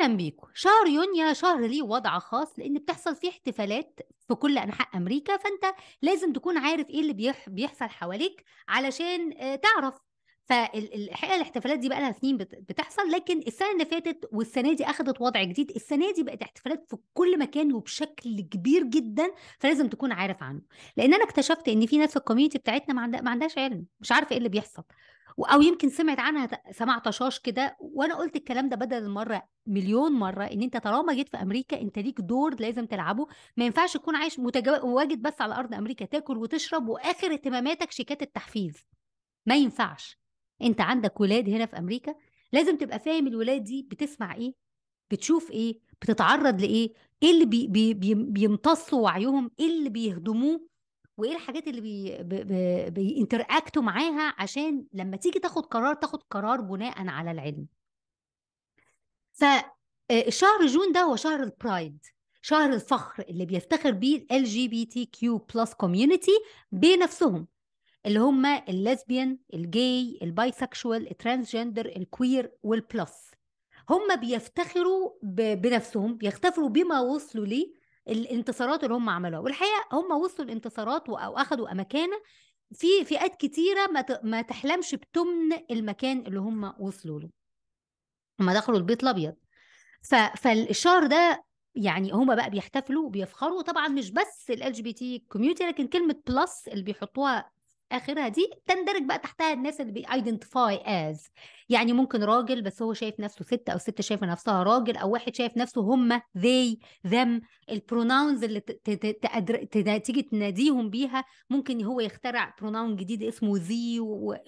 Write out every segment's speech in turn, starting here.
اهلا بيكم شهر يونيو شهر ليه وضع خاص لان بتحصل فيه احتفالات في كل انحاء امريكا فانت لازم تكون عارف ايه اللي بيح... بيحصل حواليك علشان آه، تعرف فالحقيقه الاحتفالات دي بقى لها سنين بتحصل لكن السنه اللي فاتت والسنه دي اخذت وضع جديد السنه دي بقت احتفالات في كل مكان وبشكل كبير جدا فلازم تكون عارف عنه لان انا اكتشفت ان في ناس في الكوميونتي بتاعتنا ما عندهاش علم مش عارفه ايه اللي بيحصل او يمكن سمعت عنها سمع طشاش كده وانا قلت الكلام ده بدل المره مليون مره ان انت طالما جيت في امريكا انت ليك دور لازم تلعبه ما ينفعش تكون عايش متواجد بس على ارض امريكا تاكل وتشرب واخر اهتماماتك شيكات التحفيز ما ينفعش انت عندك ولاد هنا في امريكا لازم تبقى فاهم الولاد دي بتسمع ايه بتشوف ايه بتتعرض لايه ايه اللي بي بي بيمتصوا وعيهم ايه اللي بيهدموه وايه الحاجات اللي بي بي بينتراكتوا معاها عشان لما تيجي تاخد قرار تاخد قرار بناء على العلم فشهر جون ده هو شهر البرايد شهر الفخر اللي بيفتخر بيه ال جي بي تي كيو بلس كوميونتي بنفسهم اللي هم الليزبيان الجي البايسكشوال الترانسجندر الكوير والبلس هم بيفتخروا بنفسهم بيفتخروا بما وصلوا ليه الانتصارات اللي هم عملوها والحقيقه هم وصلوا الانتصارات او اخذوا مكانه في فئات كتيره ما ما تحلمش بتمن المكان اللي هم وصلوا له هم دخلوا البيت الابيض فالشهر ده يعني هما بقى بيحتفلوا وبيفخروا طبعا مش بس ال جي بي تي كوميونتي لكن كلمه بلس اللي بيحطوها اخرها دي تندرج بقى تحتها الناس اللي بيدنتيفاي از يعني ممكن راجل بس هو شايف نفسه ست او ست شايفه نفسها راجل او واحد شايف نفسه هم ذي ذم البروناونز اللي تيجي تناديهم بيها ممكن هو يخترع بروناون جديد اسمه ذي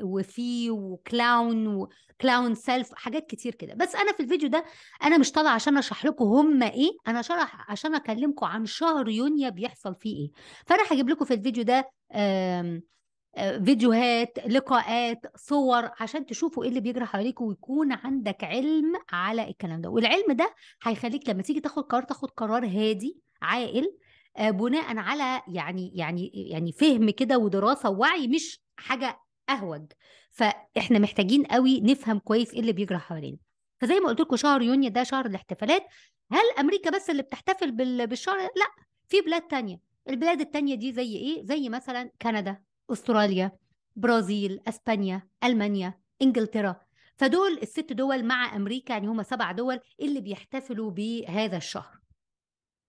وفي وكلاون وكلاون سيلف حاجات كتير كده بس انا في الفيديو ده انا مش طالعه عشان اشرح لكم هم ايه انا شرح عشان اكلمكم عن شهر يونيو بيحصل فيه ايه فانا هجيب لكم في الفيديو ده آه، فيديوهات لقاءات صور عشان تشوفوا ايه اللي بيجرى حواليك ويكون عندك علم على الكلام ده والعلم ده هيخليك لما تيجي تاخد قرار تاخد قرار هادي عاقل آه، بناء على يعني يعني يعني فهم كده ودراسه ووعي مش حاجه اهوج فاحنا محتاجين قوي نفهم كويس ايه اللي بيجرى حوالينا فزي ما قلت لكم شهر يونيو ده شهر الاحتفالات هل امريكا بس اللي بتحتفل بالشهر لا في بلاد تانية البلاد التانية دي زي ايه زي مثلا كندا استراليا برازيل اسبانيا المانيا انجلترا فدول الست دول مع امريكا يعني هم سبع دول اللي بيحتفلوا بهذا الشهر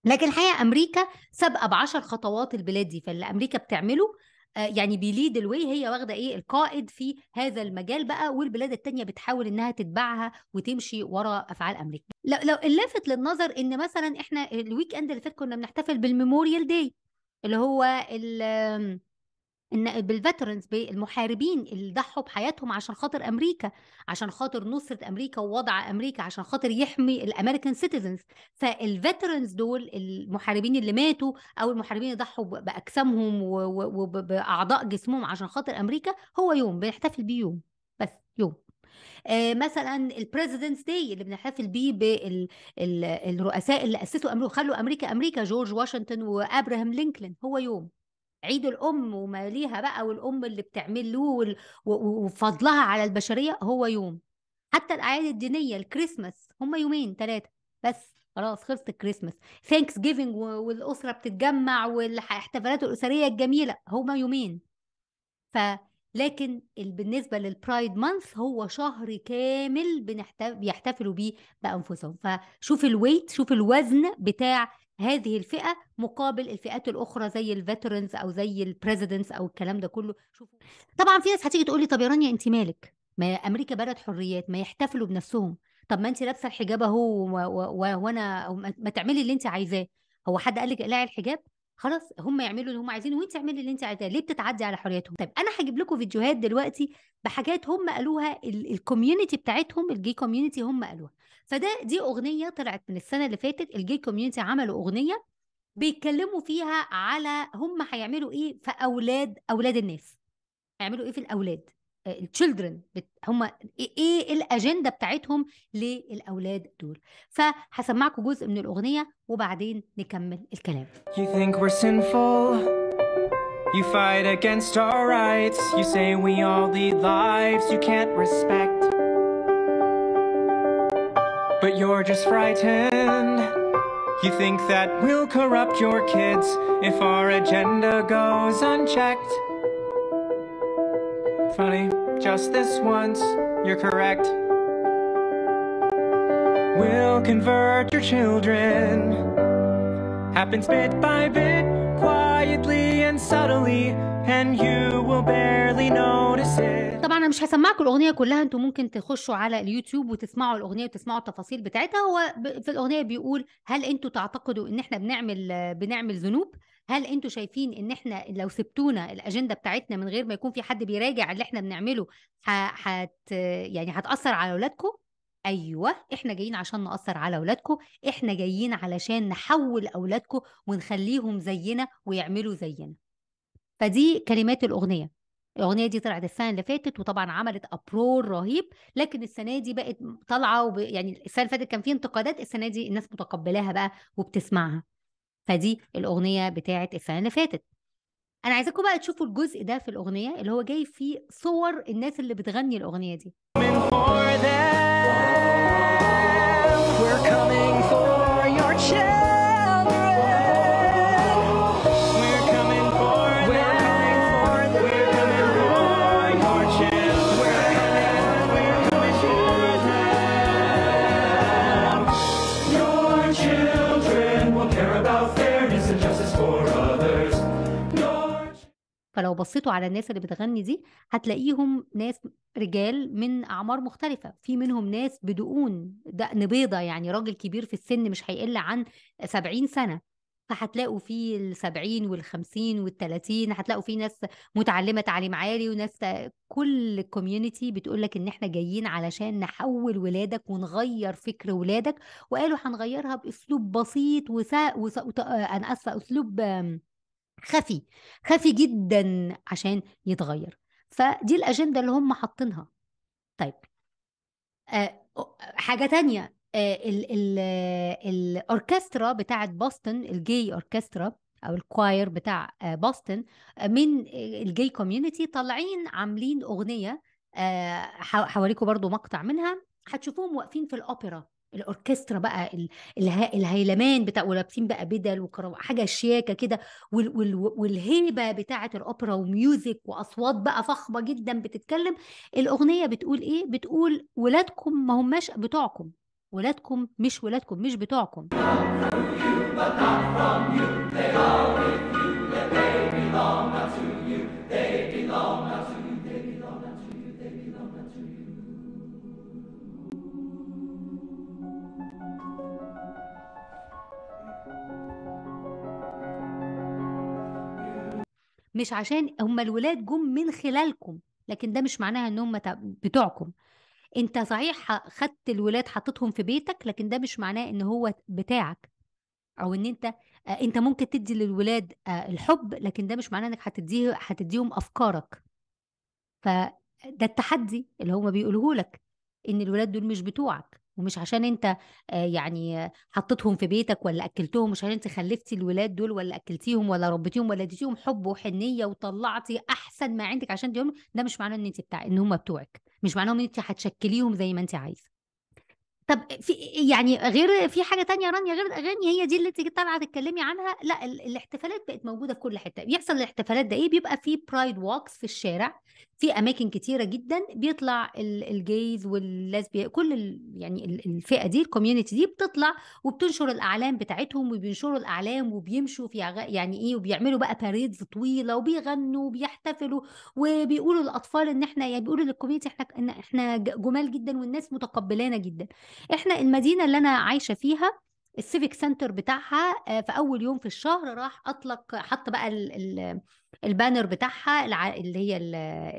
لكن الحقيقه امريكا سابقه بعشر خطوات البلاد دي فاللي امريكا بتعمله آه، يعني بيليد الواي هي واخده ايه القائد في هذا المجال بقى والبلاد التانية بتحاول انها تتبعها وتمشي ورا افعال امريكا لو, لو اللافت للنظر ان مثلا احنا الويك اند اللي فات كنا بنحتفل بالميموريال داي اللي هو ال ان بالفترنز بالمحاربين اللي ضحوا بحياتهم عشان خاطر امريكا عشان خاطر نصره امريكا ووضع امريكا عشان خاطر يحمي الامريكان سيتيزنز فالفترنز دول المحاربين اللي ماتوا او المحاربين اللي ضحوا باجسامهم وباعضاء جسمهم عشان خاطر امريكا هو يوم بنحتفل بيه يوم بس يوم آه، مثلا البريزيدنتس داي اللي بنحتفل بيه بالرؤساء اللي اسسوا امريكا خلوا امريكا امريكا جورج واشنطن وابراهام لينكولن هو يوم عيد الام وماليها بقى والام اللي بتعمل له وفضلها على البشريه هو يوم حتى الاعياد الدينيه الكريسماس هم يومين ثلاثه بس خلاص خلصت الكريسماس ثانكس جيفنج والاسره بتتجمع والاحتفالات الاسريه الجميله هما يومين ف لكن بالنسبه للبرايد مانث هو شهر كامل بيحتفلوا بيه بانفسهم فشوف الويت شوف الوزن بتاع هذه الفئه مقابل الفئات الاخرى زي الفيترنز او زي البريزيدنتس او الكلام ده كله شوفوا طبعا في ناس هتيجي تقول لي طب يا رانيا انت مالك ما امريكا بلد حريات ما يحتفلوا بنفسهم طب ما انت لابسه الحجاب اهو وانا ما تعملي اللي انت عايزاه هو حد قال لك اقلعي الحجاب خلاص هم يعملوا اللي هم عايزينه وانت اعملي اللي انت عايزاه ليه بتتعدي على حريتهم طيب انا هجيب لكم فيديوهات دلوقتي بحاجات هم قالوها الكوميونتي بتاعتهم الجي كوميونتي هم قالوها فده دي اغنيه طلعت من السنه اللي فاتت الجي كوميونتي عملوا اغنيه بيتكلموا فيها على هم هيعملوا ايه في اولاد اولاد الناس هيعملوا ايه في الاولاد التشيلدرن هم ايه الاجنده بتاعتهم للاولاد دول فهسمعكم جزء من الاغنيه وبعدين نكمل الكلام You think we're sinful You fight against our rights You say we all lead lives you can't respect But you're just frightened You think that we'll corrupt your kids If our agenda goes unchecked funny, just this once, you're correct. We'll convert your children. Happens bit by bit, quietly and subtly, and you will barely notice it. طبعا انا مش هسمعكم الاغنيه كلها انتوا ممكن تخشوا على اليوتيوب وتسمعوا الاغنيه وتسمعوا التفاصيل بتاعتها هو في الاغنيه بيقول هل انتوا تعتقدوا ان احنا بنعمل بنعمل ذنوب هل انتوا شايفين ان احنا لو سبتونا الاجنده بتاعتنا من غير ما يكون في حد بيراجع اللي احنا بنعمله هت يعني هتاثر على اولادكم ايوه احنا جايين عشان ناثر على اولادكم احنا جايين علشان نحول اولادكم ونخليهم زينا ويعملوا زينا فدي كلمات الاغنيه الاغنيه دي طلعت السنه اللي فاتت وطبعا عملت ابرور رهيب لكن السنه دي بقت طالعه وب... يعني السنه اللي فاتت كان في انتقادات السنه دي الناس متقبلاها بقى وبتسمعها فدي الاغنيه بتاعه السنه اللي فاتت انا عايزاكم بقى تشوفوا الجزء ده في الاغنيه اللي هو جاي فيه صور الناس اللي بتغني الاغنيه دي فلو بصيتوا على الناس اللي بتغني دي هتلاقيهم ناس رجال من اعمار مختلفه في منهم ناس بدقون دقن بيضه يعني راجل كبير في السن مش هيقل عن 70 سنه فهتلاقوا في ال 70 وال 50 وال 30 هتلاقوا في ناس متعلمة تعليم عالي وناس كل الكوميونتي لك ان احنا جايين علشان نحول ولادك ونغير فكر ولادك وقالوا هنغيرها باسلوب بسيط وسا وسا آه، انا اسفه اسلوب خفي خفي جدا عشان يتغير فدي الأجندة اللي هم حاطينها طيب آه، حاجة تانية آه، الأوركسترا بتاعة بوسطن الجي أوركسترا أو الكواير بتاع آه، بوسطن من الجي كوميونيتي طالعين عاملين أغنية حواليكم برضو مقطع منها هتشوفوهم واقفين في الأوبرا الاوركسترا بقى الهيلمان بتاع ولابسين بقى بدل وكرا... حاجه شياكه كده والهيبه بتاعه الاوبرا وميوزك واصوات بقى فخمه جدا بتتكلم الاغنيه بتقول ايه بتقول ولادكم ما هماش بتوعكم ولادكم مش ولادكم مش بتوعكم مش عشان هم الولاد جم من خلالكم لكن ده مش معناها ان هم بتوعكم انت صحيح خدت الولاد حطيتهم في بيتك لكن ده مش معناه ان هو بتاعك او ان انت آه، انت ممكن تدي للولاد آه، الحب لكن ده مش معناه انك هتديه هتديهم افكارك فده التحدي اللي هم بيقولوه لك ان الولاد دول مش بتوعك ومش عشان انت آه، يعني حطيتهم في بيتك ولا اكلتهم مش عشان انت خلفتي الولاد دول ولا اكلتيهم ولا ربيتيهم ولا اديتيهم حب وحنيه وطلعتي احسن ما عندك عشان ديهم ده مش معناه ان انت بتاع ان هم بتوعك مش معناه ان انت هتشكليهم زي ما انت عايزه طب في يعني غير في حاجة تانية رانيا غير الأغاني هي دي اللي انت طالعة تتكلمي عنها لا ال- الاحتفالات بقت موجودة في كل حتة بيحصل الاحتفالات ده إيه بيبقى في برايد ووكس في الشارع في أماكن كتيرة جدا بيطلع ال- الجيز واللازبي كل ال- يعني ال- الفئة دي الكوميونتي دي بتطلع وبتنشر الأعلام بتاعتهم وبينشروا الأعلام وبيمشوا في عغ- يعني إيه وبيعملوا بقى باريدز طويلة وبيغنوا وبيحتفلوا وبيقولوا للأطفال إن إحنا يعني بيقولوا للكوميونتي إحنا إحنا جمال جدا والناس متقبلانا جدا احنا المدينه اللي انا عايشه فيها السيفيك سنتر بتاعها آه، في اول يوم في الشهر راح اطلق حط بقى البانر بتاعها اللي هي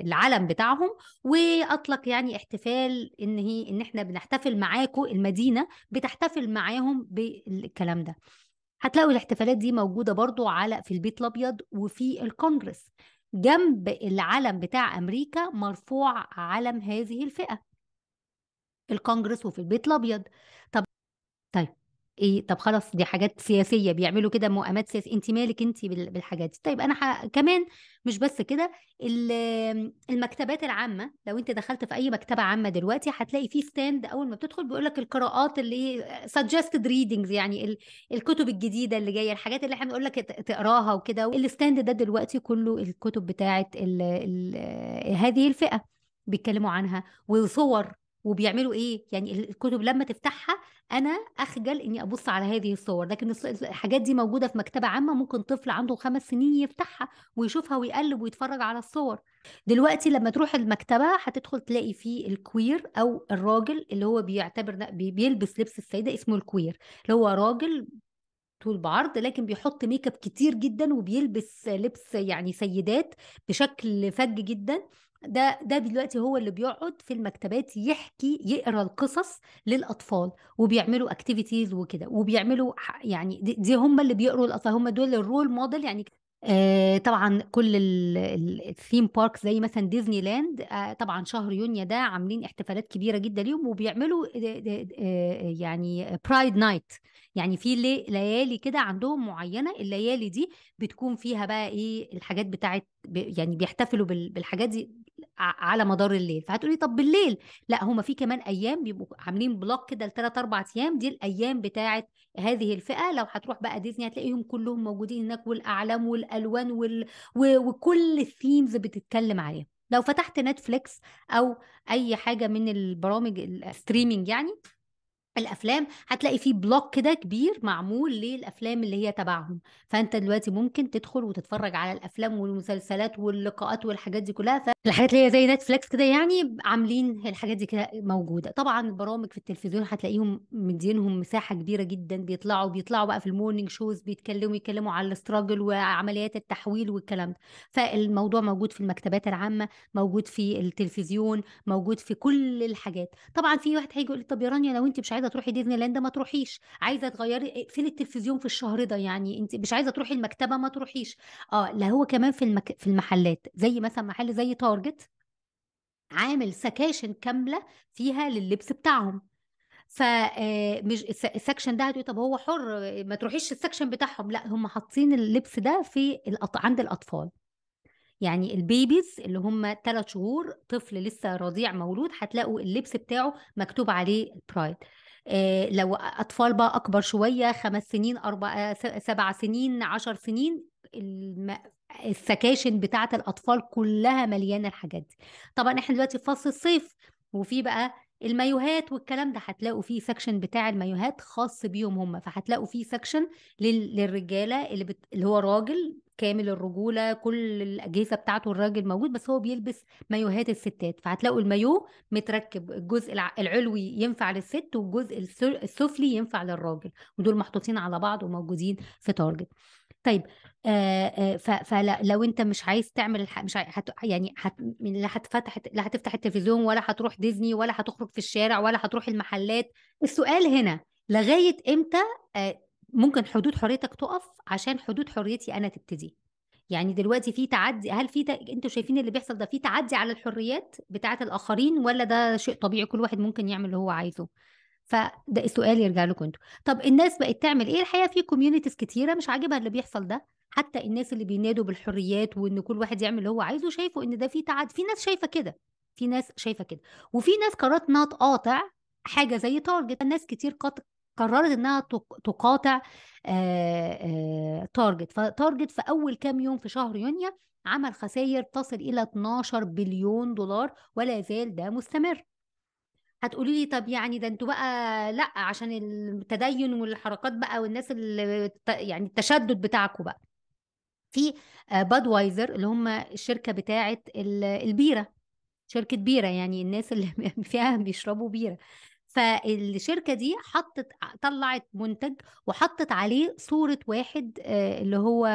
العلم بتاعهم واطلق يعني احتفال ان هي ان احنا بنحتفل معاكم المدينه بتحتفل معاهم بالكلام ده هتلاقوا الاحتفالات دي موجوده برضو على في البيت الابيض وفي الكونجرس جنب العلم بتاع امريكا مرفوع علم هذه الفئه الكونجرس وفي البيت الابيض طب طيب ايه طب خلاص دي حاجات سياسيه بيعملوا كده مؤامات سياسيه انت مالك انت بالحاجات دي طيب انا ح... كمان مش بس كده المكتبات العامه لو انت دخلت في اي مكتبه عامه دلوقتي هتلاقي في ستاند اول ما بتدخل بيقول لك القراءات اللي سجستد ريدنجز يعني ال... الكتب الجديده اللي جايه الحاجات اللي احنا بنقول لك تقراها وكده الستاند ده دلوقتي كله الكتب بتاعه ال... ال... هذه الفئه بيتكلموا عنها وصور وبيعملوا ايه يعني الكتب لما تفتحها انا اخجل اني ابص على هذه الصور لكن الحاجات دي موجوده في مكتبه عامه ممكن طفل عنده خمس سنين يفتحها ويشوفها ويقلب ويتفرج على الصور دلوقتي لما تروح المكتبه هتدخل تلاقي فيه الكوير او الراجل اللي هو بيعتبر بيلبس لبس السيده اسمه الكوير اللي هو راجل طول بعرض لكن بيحط ميك اب كتير جدا وبيلبس لبس يعني سيدات بشكل فج جدا ده ده دلوقتي هو اللي بيقعد في المكتبات يحكي يقرا القصص للاطفال وبيعملوا اكتيفيتيز وكده وبيعملوا يعني دي, دي هم اللي بيقروا الاطفال هم دول الرول موديل يعني آه طبعا كل الثيم بارك زي مثلا ديزني لاند آه طبعا شهر يونيو ده عاملين احتفالات كبيره جدا ليهم وبيعملوا آه, آه،, آه،, آه، يعني برايد نايت يعني في ليالي كده عندهم معينه الليالي دي بتكون فيها بقى ايه الحاجات بتاعت يعني بيحتفلوا بالحاجات دي على مدار الليل فهتقولي طب بالليل لا هما في كمان ايام بيبقوا عاملين بلوك كده لثلاث اربع ايام دي الايام بتاعه هذه الفئه لو هتروح بقى ديزني هتلاقيهم كلهم موجودين هناك والاعلام والالوان وال... و... وكل الثيمز بتتكلم عليها لو فتحت نتفليكس او اي حاجه من البرامج الستريمنج يعني الأفلام هتلاقي في بلوك كده كبير معمول للأفلام اللي هي تبعهم فأنت دلوقتي ممكن تدخل وتتفرج على الأفلام والمسلسلات واللقاءات والحاجات دي كلها فالحاجات اللي هي زي نتفليكس كده يعني عاملين الحاجات دي كده موجودة طبعا البرامج في التلفزيون هتلاقيهم مدينهم مساحة كبيرة جدا بيطلعوا بيطلعوا بقى في المورنينج شوز بيتكلموا يتكلموا على الاستراجل وعمليات التحويل والكلام ده فالموضوع موجود في المكتبات العامة موجود في التلفزيون موجود في كل الحاجات طبعا في واحد هيجي يقول لي طب يا رانيا لو أنت مش عايزة تروحي ديزني لاند ما تروحيش عايزه تغيري اقفلي آه، التلفزيون في الشهر ده يعني انت مش عايزه تروحي المكتبه ما تروحيش اه لا هو كمان في المك... في المحلات زي مثلا محل زي تارجت عامل سكاشن كامله فيها لللبس بتاعهم فمش آه، السكشن ده هتقولي طب هو حر آه، ما تروحيش السكشن بتاعهم لا هم حاطين اللبس ده في الأط... عند الاطفال يعني البيبيز اللي هم ثلاث شهور طفل لسه رضيع مولود هتلاقوا اللبس بتاعه مكتوب عليه برايد آه، لو أطفال بقى أكبر شوية خمس سنين أربع آه، سبع سنين عشر سنين الم... السكاشن بتاعة الأطفال كلها مليانة الحاجات دي طبعا احنا دلوقتي في فصل الصيف وفي بقى المايوهات والكلام ده هتلاقوا فيه سكشن بتاع المايوهات خاص بيهم هم فهتلاقوا فيه سكشن للرجاله اللي, بت... اللي هو راجل كامل الرجوله كل الاجهزه بتاعته الراجل موجود بس هو بيلبس مايوهات الستات فهتلاقوا المايو متركب الجزء العلوي ينفع للست والجزء السفلي ينفع للراجل ودول محطوطين على بعض وموجودين في تارجت طيب آه آه فلو انت مش عايز تعمل الح... مش عاي... هت... يعني هت... لا هتفتح لا هتفتح التلفزيون ولا هتروح ديزني ولا هتخرج في الشارع ولا هتروح المحلات السؤال هنا لغايه امتى آه ممكن حدود حريتك تقف عشان حدود حريتي انا تبتدي يعني دلوقتي في تعدي هل في انتوا شايفين اللي بيحصل ده في تعدي على الحريات بتاعه الاخرين ولا ده شيء طبيعي كل واحد ممكن يعمل اللي هو عايزه فده السؤال يرجع لكم انتوا طب الناس بقت تعمل ايه الحقيقه في كوميونيتيز كتيره مش عاجبها اللي بيحصل ده حتى الناس اللي بينادوا بالحريات وان كل واحد يعمل اللي هو عايزه شايفوا ان ده في تعد في ناس شايفه كده في ناس شايفه كده وفي ناس قررت انها تقاطع حاجه زي تارجت ناس كتير قط... قررت انها تقاطع آآ آآ تارجت فتارجت في اول كام يوم في شهر يونيو عمل خسائر تصل الى 12 بليون دولار ولا زال ده مستمر هتقولي لي طب يعني ده انتوا بقى لا عشان التدين والحركات بقى والناس اللي يعني التشدد بتاعكم بقى في بادوايزر آه، اللي هم الشركه بتاعه البيره شركه بيره يعني الناس اللي فيها بيشربوا بيره فالشركه دي حطت طلعت منتج وحطت عليه صوره واحد آه، اللي هو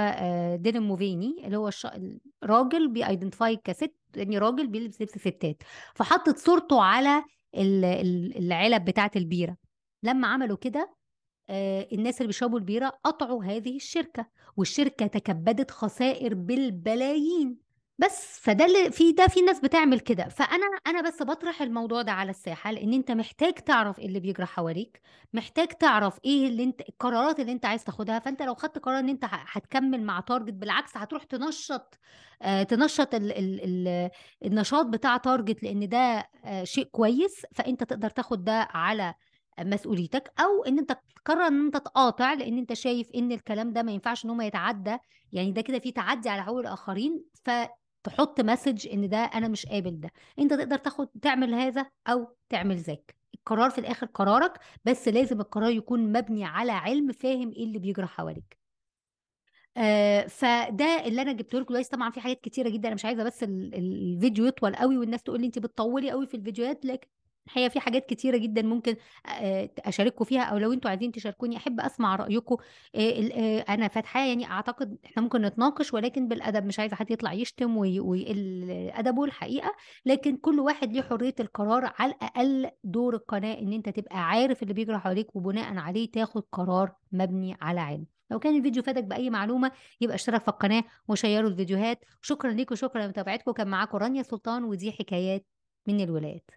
ديلين آه، موفيني اللي هو راجل بيأيدنتيفاي كست يعني راجل بيلبس لبس ستات فحطت صورته على العلب بتاعت البيره لما عملوا كده آه، الناس اللي بيشربوا البيره قطعوا هذه الشركه والشركه تكبدت خسائر بالبلايين بس فده اللي في ده في ناس بتعمل كده فانا انا بس بطرح الموضوع ده على الساحه لان انت محتاج تعرف ايه اللي بيجرى حواليك محتاج تعرف ايه اللي انت القرارات اللي انت عايز تاخدها فانت لو خدت قرار ان انت هتكمل مع تارجت بالعكس هتروح تنشط آه تنشط الـ الـ الـ النشاط بتاع تارجت لان ده آه شيء كويس فانت تقدر تاخد ده على مسؤوليتك او ان انت تقرر ان انت تقاطع لان انت شايف ان الكلام ده ما ينفعش ان هو يتعدى يعني ده كده في تعدي على حقوق الاخرين ف تحط مسج ان ده انا مش قابل ده انت تقدر تاخد تعمل هذا او تعمل ذاك القرار في الاخر قرارك بس لازم القرار يكون مبني على علم فاهم ايه اللي بيجرى حواليك آه فده اللي انا جبته لكم دلوقتي طبعا في حاجات كتيره جدا انا مش عايزه بس الفيديو يطول قوي والناس تقول لي انت بتطولي قوي في الفيديوهات لكن الحقيقه في حاجات كتيره جدا ممكن اشارككم فيها او لو انتوا عايزين تشاركوني احب اسمع رايكم انا فاتحه يعني اعتقد احنا ممكن نتناقش ولكن بالادب مش عايزه حد يطلع يشتم ويقل ادبه الحقيقه لكن كل واحد ليه حريه القرار على الاقل دور القناه ان انت تبقى عارف اللي بيجرى حواليك وبناء عليه تاخد قرار مبني على علم لو كان الفيديو فادك باي معلومه يبقى اشترك في القناه وشيروا الفيديوهات شكرا ليكم شكرا لمتابعتكم كان معاكم رانيا سلطان ودي حكايات من الولايات